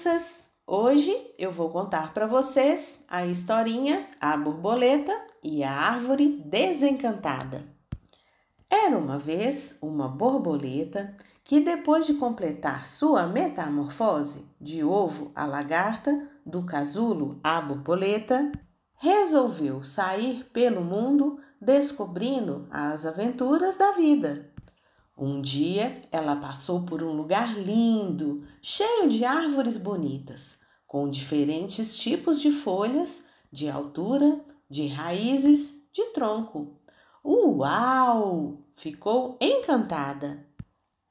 crianças, hoje eu vou contar para vocês a historinha A Borboleta e a Árvore Desencantada. Era uma vez uma borboleta que, depois de completar sua metamorfose de ovo a lagarta, do casulo a borboleta, resolveu sair pelo mundo descobrindo as aventuras da vida. Um dia ela passou por um lugar lindo, cheio de árvores bonitas, com diferentes tipos de folhas, de altura, de raízes, de tronco. Uau! Ficou encantada.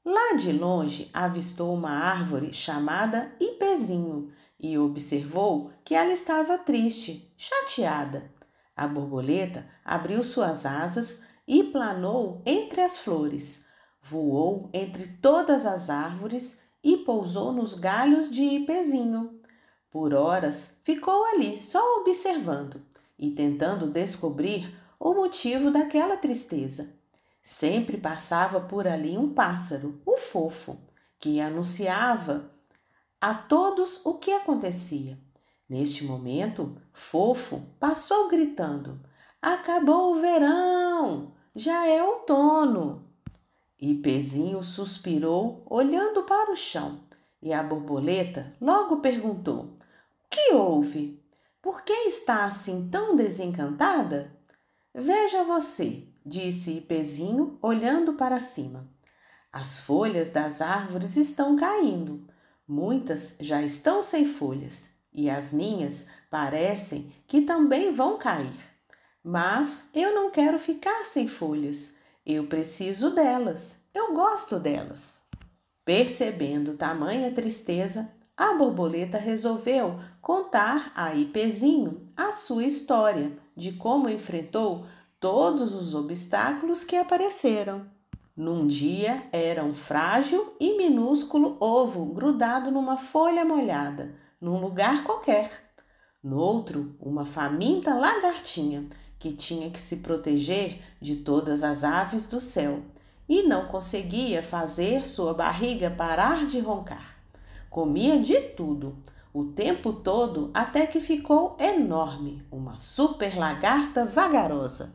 Lá de longe avistou uma árvore chamada Ipezinho e observou que ela estava triste, chateada. A borboleta abriu suas asas e planou entre as flores voou entre todas as árvores e pousou nos galhos de Ipezinho. Por horas ficou ali só observando e tentando descobrir o motivo daquela tristeza. Sempre passava por ali um pássaro, o fofo, que anunciava a todos o que acontecia. Neste momento, Fofo passou gritando: Acabou o verão! Já é outono! E Pezinho suspirou, olhando para o chão, e a borboleta logo perguntou: Que houve? Por que está assim tão desencantada? Veja você, disse Ipezinho, olhando para cima. As folhas das árvores estão caindo. Muitas já estão sem folhas, e as minhas parecem que também vão cair. Mas eu não quero ficar sem folhas. Eu preciso delas, eu gosto delas. Percebendo tamanha tristeza, a borboleta resolveu contar a Ipezinho a sua história de como enfrentou todos os obstáculos que apareceram. Num dia era um frágil e minúsculo ovo grudado numa folha molhada, num lugar qualquer. No outro, uma faminta lagartinha que tinha que se proteger de todas as aves do céu e não conseguia fazer sua barriga parar de roncar. Comia de tudo, o tempo todo, até que ficou enorme, uma super lagarta vagarosa.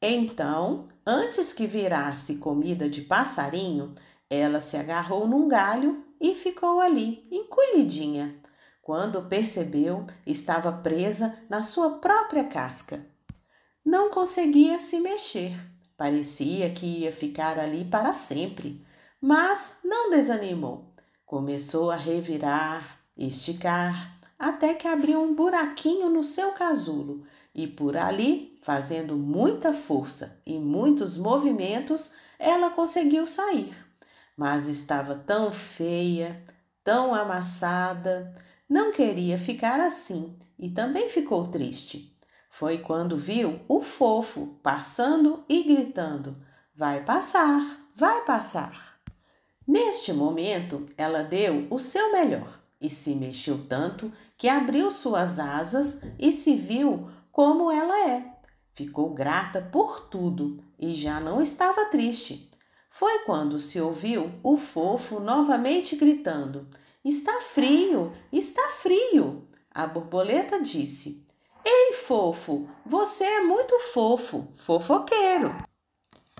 Então, antes que virasse comida de passarinho, ela se agarrou num galho e ficou ali, encolhidinha. Quando percebeu, estava presa na sua própria casca. Não conseguia se mexer. Parecia que ia ficar ali para sempre, mas não desanimou. Começou a revirar, esticar, até que abriu um buraquinho no seu casulo e por ali, fazendo muita força e muitos movimentos, ela conseguiu sair. Mas estava tão feia, tão amassada, não queria ficar assim e também ficou triste. Foi quando viu o fofo passando e gritando: Vai passar, vai passar. Neste momento, ela deu o seu melhor e se mexeu tanto que abriu suas asas e se viu como ela é. Ficou grata por tudo e já não estava triste. Foi quando se ouviu o fofo novamente gritando: Está frio, está frio. A borboleta disse: Ei, fofo, você é muito fofo, fofoqueiro.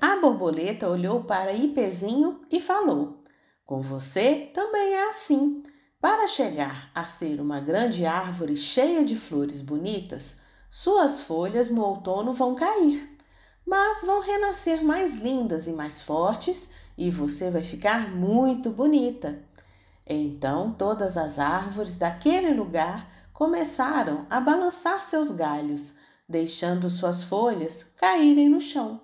A borboleta olhou para Ipezinho e falou: Com você também é assim. Para chegar a ser uma grande árvore cheia de flores bonitas, suas folhas no outono vão cair, mas vão renascer mais lindas e mais fortes, e você vai ficar muito bonita. Então todas as árvores daquele lugar começaram a balançar seus galhos, deixando suas folhas caírem no chão.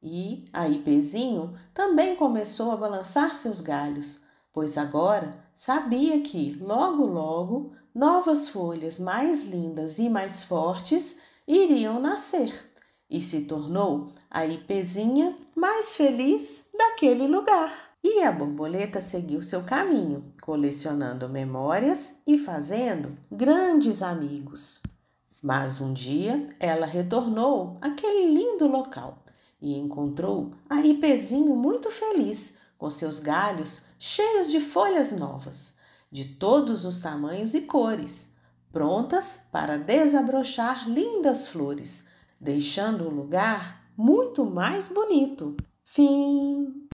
E a Ipezinho também começou a balançar seus galhos, pois agora sabia que, logo logo, novas folhas mais lindas e mais fortes iriam nascer, e se tornou a Ipezinha mais feliz daquele lugar. E a borboleta seguiu seu caminho, colecionando memórias e fazendo grandes amigos. Mas um dia ela retornou àquele lindo local e encontrou a Ipezinho muito feliz, com seus galhos cheios de folhas novas, de todos os tamanhos e cores, prontas para desabrochar lindas flores, deixando o lugar muito mais bonito. Fim.